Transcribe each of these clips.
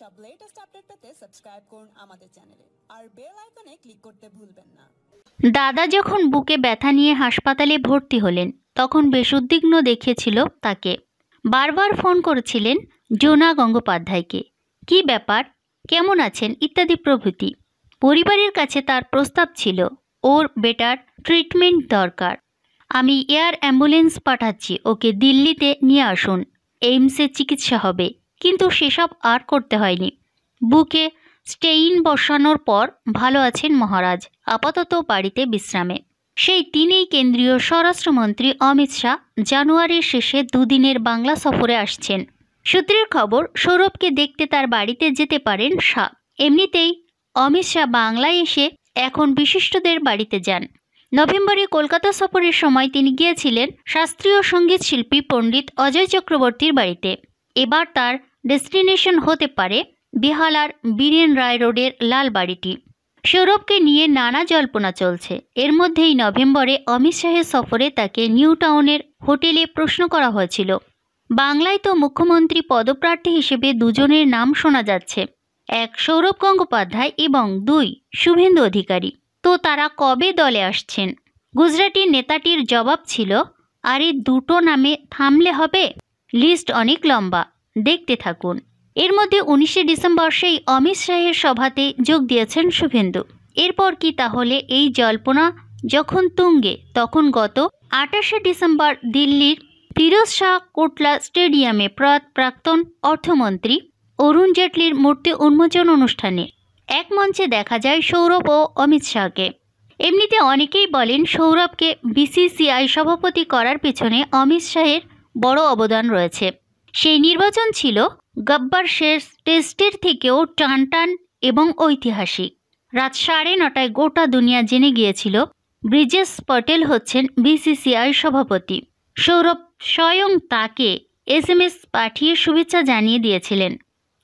সব latest update পেতে subscribe করুন আমাদের চ্যানেলে আর বেল আইকনে ক্লিক করতে ভুলবেন না দাদা যখন বুকে ব্যথা নিয়ে হাসপাতালে ভর্তি হলেন তখন বেশ উদ্বিগ্ন দেখেছিল তাকে বারবার ফোন করেছিলেন জোনা গঙ্গোপাধ্যায়কে কি ব্যাপার কেমন আছেন ইত্যাদি প্রভৃতি পরিবারের কাছে তার প্রস্তাব ছিল ওর বেটার ট্রিটমেন্ট দরকার আমি এয়ার অ্যাম্বুলেন্স পাঠাচ্ছি ওকে দিল্লিতে নিয়ে আসুন এইমসে চিকিৎসা হবে কিন্তু সেসব আর করতে হয়নি বুকে স্টেইন বসানোর পর ভালো আছেন মহারাজ আপাতত বাড়িতে বিশ্রামে সেই তিনেই কেন্দ্রীয় স্বরাষ্ট্রমন্ত্রী অমিত শাহ জানুয়ারির শেষে দুদিনের বাংলা সফরে আসছেন সূত্রের খবর সৌরভকে দেখতে তার বাড়িতে যেতে পারেন শাহ এমনিতেই অমিত শাহ বাংলায় এসে এখন বিশিষ্টদের বাড়িতে যান নভেম্বরে কলকাতা সফরের সময় তিনি গিয়েছিলেন শাস্ত্রীয় সঙ্গীত শিল্পী পণ্ডিত অজয় চক্রবর্তীর বাড়িতে এবার তার ডেস্টিনেশন হতে পারে বেহালার বীরেন রায় রোডের লাল বাড়িটি সৌরভকে নিয়ে নানা জল্পনা চলছে এর মধ্যেই নভেম্বরে অমিত শাহের সফরে তাকে নিউ টাউনের হোটেলে প্রশ্ন করা হয়েছিল বাংলায় তো মুখ্যমন্ত্রী পদপ্রার্থী হিসেবে দুজনের নাম শোনা যাচ্ছে এক সৌরভ গঙ্গোপাধ্যায় এবং দুই শুভেন্দু অধিকারী তো তারা কবে দলে আসছেন গুজরাটি নেতাটির জবাব ছিল আরে দুটো নামে থামলে হবে লিস্ট অনেক লম্বা দেখতে থাকুন এর মধ্যে উনিশে ডিসেম্বর সেই অমিত শাহের সভাতে যোগ দিয়েছেন শুভেন্দু এরপর কি তাহলে এই জল্পনা যখন তুঙ্গে তখন গত আঠাশে ডিসেম্বর দিল্লির ফিরোজ শাহ কোটলা স্টেডিয়ামে প্রয়াত প্রাক্তন অর্থমন্ত্রী অরুণ জেটলির মূর্তি উন্মোচন অনুষ্ঠানে এক মঞ্চে দেখা যায় সৌরভ ও অমিত শাহকে এমনিতে অনেকেই বলেন সৌরভকে বিসিসিআই সভাপতি করার পেছনে অমিত শাহের বড় অবদান রয়েছে সেই নির্বাচন ছিল গব্বর শেষ টেস্টের থেকেও টানটান এবং ঐতিহাসিক রাত সাড়ে নটায় গোটা দুনিয়া জেনে গিয়েছিল ব্রিজেস পটেল হচ্ছেন বিসিসিআই সভাপতি সৌরভ স্বয়ং তাকে এস এম এস পাঠিয়ে শুভেচ্ছা জানিয়ে দিয়েছিলেন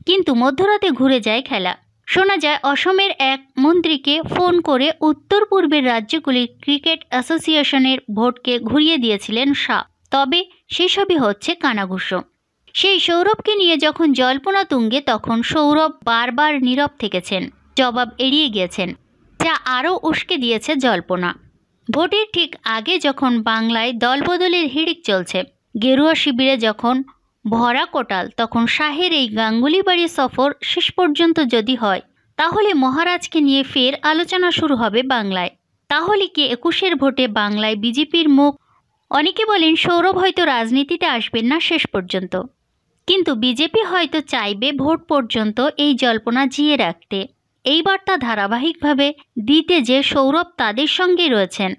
কিন্তু মধ্যরাতে ঘুরে যায় খেলা শোনা যায় অসমের এক মন্ত্রীকে ফোন করে উত্তর পূর্বের রাজ্যগুলির ক্রিকেট অ্যাসোসিয়েশনের ভোটকে ঘুরিয়ে দিয়েছিলেন শাহ তবে সেসবই হচ্ছে কানাঘুষম সেই সৌরভকে নিয়ে যখন জল্পনা তুঙ্গে তখন সৌরভ বারবার নীরব থেকেছেন জবাব এড়িয়ে গিয়েছেন যা আরও উস্কে দিয়েছে জল্পনা ভোটের ঠিক আগে যখন বাংলায় দলবদলের হিড়িক চলছে গেরুয়া শিবিরে যখন ভরা কোটাল তখন শাহের এই গাঙ্গুলি বাড়ি সফর শেষ পর্যন্ত যদি হয় তাহলে মহারাজকে নিয়ে ফের আলোচনা শুরু হবে বাংলায় তাহলে কি একুশের ভোটে বাংলায় বিজেপির মুখ অনেকে বলেন সৌরভ হয়তো রাজনীতিতে আসবেন না শেষ পর্যন্ত কিন্তু বিজেপি হয়তো চাইবে ভোট পর্যন্ত এই জল্পনা জিয়ে রাখতে এই বার্তা ধারাবাহিকভাবে দিতে যে সৌরভ তাদের সঙ্গে রয়েছেন